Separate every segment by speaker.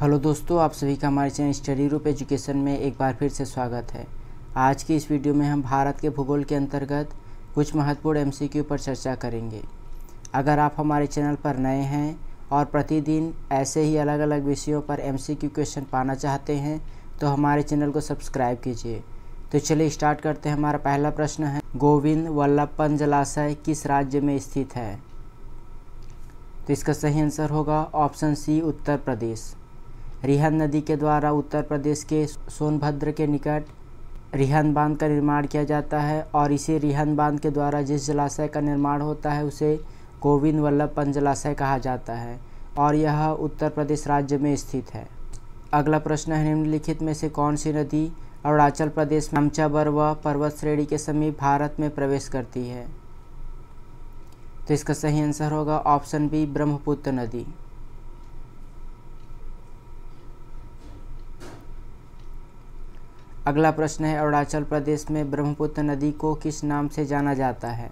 Speaker 1: hello दोस्तों आप सभी का हमारे चैनल स्टडी रूप एजुकेशन में एक बार फिर से स्वागत है आज की इस वीडियो में हम भारत के भूगोल के अंतर्गत कुछ महत्वपूर्ण एमसीक्यू पर चर्चा करेंगे अगर आप हमारे चैनल पर नए हैं और प्रतिदिन ऐसे ही अलग अलग विषयों पर एमसीक्यू क्वेश्चन पाना चाहते हैं तो हमारे चैनल को सब्सक्राइब कीजिए तो चलिए स्टार्ट करते हैं हमारा पहला प्रश्न है गोविंद वल्लभपन जलाशय किस राज्य में स्थित है तो इसका सही आंसर होगा ऑप्शन सी उत्तर प्रदेश रिहन नदी के द्वारा उत्तर प्रदेश के सोनभद्र के निकट रिहन बांध का निर्माण किया जाता है और इसी रिहन बांध के द्वारा जिस जलाशय का निर्माण होता है उसे गोविंद वल्लभ पंत जलाशय कहा जाता है और यह उत्तर प्रदेश राज्य में स्थित है अगला प्रश्न है निम्नलिखित में से कौन सी नदी अरुणाचल प्रदेश में व पर्वत श्रेणी के समीप भारत में प्रवेश करती है तो इसका सही आंसर होगा ऑप्शन बी ब्रह्मपुत्र नदी अगला प्रश्न है अरुणाचल प्रदेश में ब्रह्मपुत्र नदी को किस नाम से जाना जाता है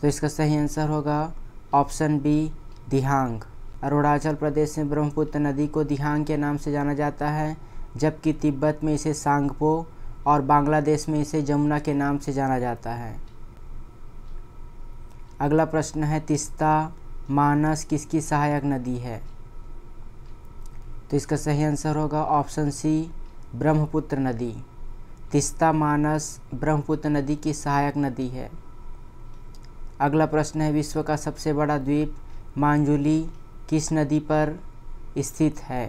Speaker 1: तो इसका सही आंसर होगा ऑप्शन बी दिहांग अरुणाचल प्रदेश में ब्रह्मपुत्र नदी को दिहांग के नाम से जाना जाता है जबकि तिब्बत में इसे सांगपो और बांग्लादेश में इसे जमुना के नाम से जाना जाता है अगला प्रश्न है तिस्ता मानस किसकी सहायक नदी है तो इसका सही आंसर होगा ऑप्शन सी ब्रह्मपुत्र नदी तिस्ता मानस ब्रह्मपुत्र नदी की सहायक नदी है अगला प्रश्न है विश्व का सबसे बड़ा द्वीप मांजुली किस नदी पर स्थित है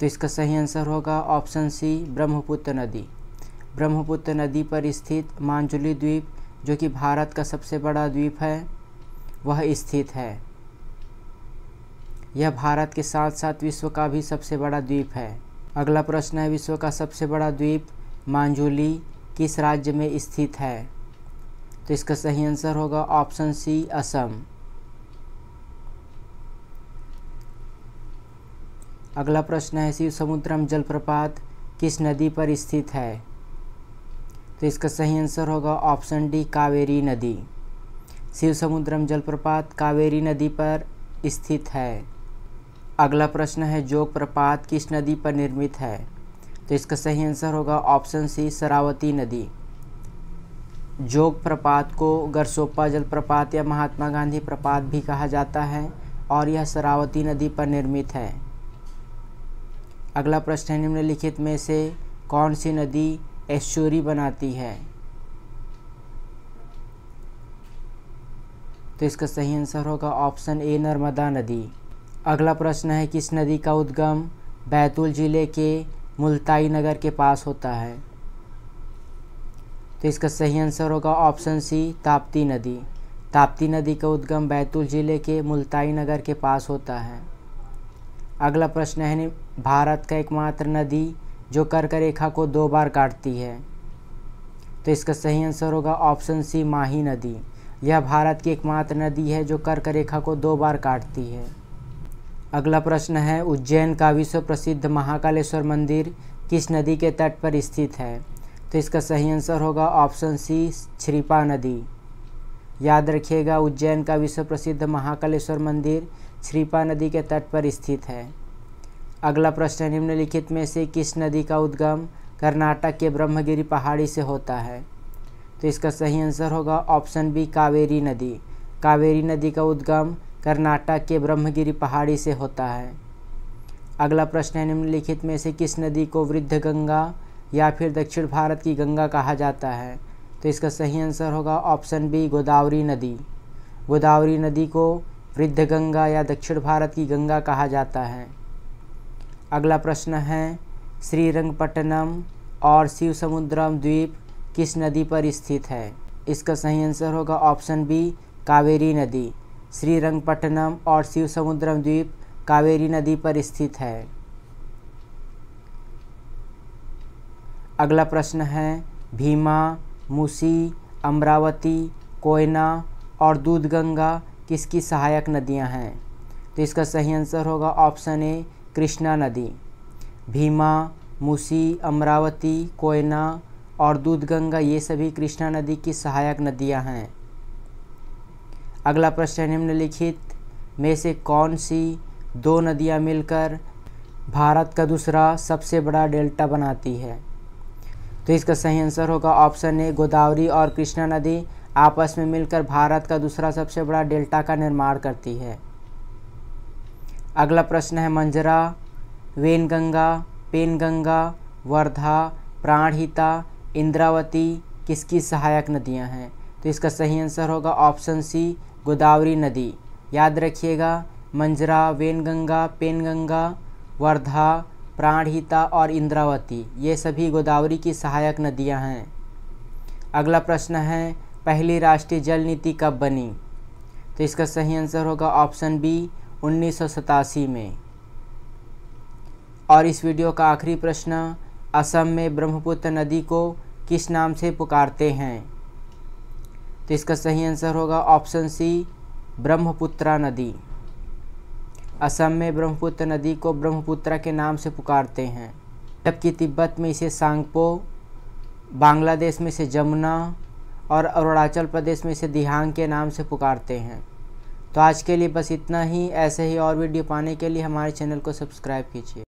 Speaker 1: तो इसका सही आंसर होगा ऑप्शन सी ब्रह्मपुत्र नदी ब्रह्मपुत्र नदी पर स्थित मांजुली द्वीप जो कि भारत का सबसे बड़ा द्वीप है वह स्थित है यह भारत के साथ साथ विश्व का भी सबसे बड़ा द्वीप है अगला प्रश्न है विश्व का सबसे बड़ा द्वीप मांजुली किस राज्य में स्थित है तो इसका सही आंसर होगा ऑप्शन सी असम अगला प्रश्न है शिव समुद्रम जलप्रपात किस नदी पर स्थित है तो इसका सही आंसर होगा ऑप्शन डी कावेरी नदी शिव समुद्रम जलप्रपात कावेरी नदी पर स्थित है अगला प्रश्न है जोग प्रपात किस नदी पर निर्मित है तो इसका सही आंसर होगा ऑप्शन सी सरावती नदी जोग प्रपात को गरसोपा जलप्रपात या महात्मा गांधी प्रपात भी कहा जाता है और यह सरावती नदी पर निर्मित है अगला प्रश्न है निम्नलिखित में से कौन सी नदी एश्योरी बनाती है तो इसका सही आंसर होगा ऑप्शन ए नर्मदा नदी अगला प्रश्न है किस नदी का उद्गम बैतूल ज़िले के मुल्ताई नगर के पास होता है तो इसका सही आंसर होगा ऑप्शन सी ताप्ती नदी ताप्ती नदी का उद्गम बैतूल ज़िले के मुल्ताई नगर के पास होता है अगला प्रश्न है भारत का एकमात्र नदी जो कर्क रेखा को दो बार काटती है तो इसका सही आंसर होगा ऑप्शन सी माही नदी यह भारत की एकमात्र नदी है जो कर्क रेखा को दो बार काटती है अगला प्रश्न है उज्जैन का विश्व प्रसिद्ध महाकालेश्वर मंदिर किस नदी के तट पर स्थित है तो इसका सही आंसर होगा ऑप्शन सी श्रीपा नदी याद रखिएगा उज्जैन का विश्व प्रसिद्ध महाकालेश्वर मंदिर श्रीपा नदी के तट पर स्थित है अगला प्रश्न निम्नलिखित में से किस नदी का उद्गम कर्नाटक के ब्रह्मगिरी पहाड़ी से होता है तो इसका सही आंसर होगा ऑप्शन बी कावेरी नदी कावेरी नदी का उद्गम कर्नाटक के ब्रह्मगिरी पहाड़ी से होता है अगला प्रश्न है निम्नलिखित में से किस नदी को वृद्ध गंगा या फिर दक्षिण भारत की गंगा कहा जाता है तो इसका सही आंसर होगा ऑप्शन बी गोदावरी नदी गोदावरी नदी को वृद्ध गंगा या दक्षिण भारत की गंगा कहा जाता है अगला प्रश्न है श्रीरंगपट्टनम और शिव समुद्रम द्वीप किस नदी पर स्थित है इसका सही आंसर होगा ऑप्शन बी कावेरी नदी श्रीरंगपट्टनम और शिव समुद्रम द्वीप कावेरी नदी पर स्थित है अगला प्रश्न है भीमा मूसी अमरावती कोयना और दूधगंगा किसकी सहायक नदियां हैं तो इसका सही आंसर होगा ऑप्शन ए कृष्णा नदी भीमा मूसी अमरावती कोयना और दूधगंगा ये सभी कृष्णा नदी की सहायक नदियां हैं अगला प्रश्न है निम्नलिखित में से कौन सी दो नदियाँ मिलकर भारत का दूसरा सबसे बड़ा डेल्टा बनाती है तो इसका सही आंसर होगा ऑप्शन ए गोदावरी और कृष्णा नदी आपस में मिलकर भारत का दूसरा सबसे बड़ा डेल्टा का निर्माण करती है अगला प्रश्न है मंजरा वेनगंगा पेनगंगा वर्धा प्राणहिता इंद्रावती किसकी सहायक नदियां हैं तो इसका सही आंसर होगा ऑप्शन सी गोदावरी नदी याद रखिएगा मंजरा वेनगंगा पेनगंगा वर्धा प्राणहिता और इंद्रावती ये सभी गोदावरी की सहायक नदियां हैं अगला प्रश्न है पहली राष्ट्रीय जल नीति कब बनी तो इसका सही आंसर होगा ऑप्शन बी उन्नीस में और इस वीडियो का आखिरी प्रश्न असम में ब्रह्मपुत्र नदी को किस नाम से पुकारते हैं तो इसका सही आंसर होगा ऑप्शन सी ब्रह्मपुत्रा नदी असम में ब्रह्मपुत्र नदी को ब्रह्मपुत्रा के नाम से पुकारते हैं जबकि तिब्बत में इसे सांगपो बांग्लादेश में इसे जमुना और अरुणाचल प्रदेश में इसे दिहांग के नाम से पुकारते हैं तो आज के लिए बस इतना ही ऐसे ही और वीडियो पाने के लिए हमारे चैनल को सब्सक्राइब कीजिए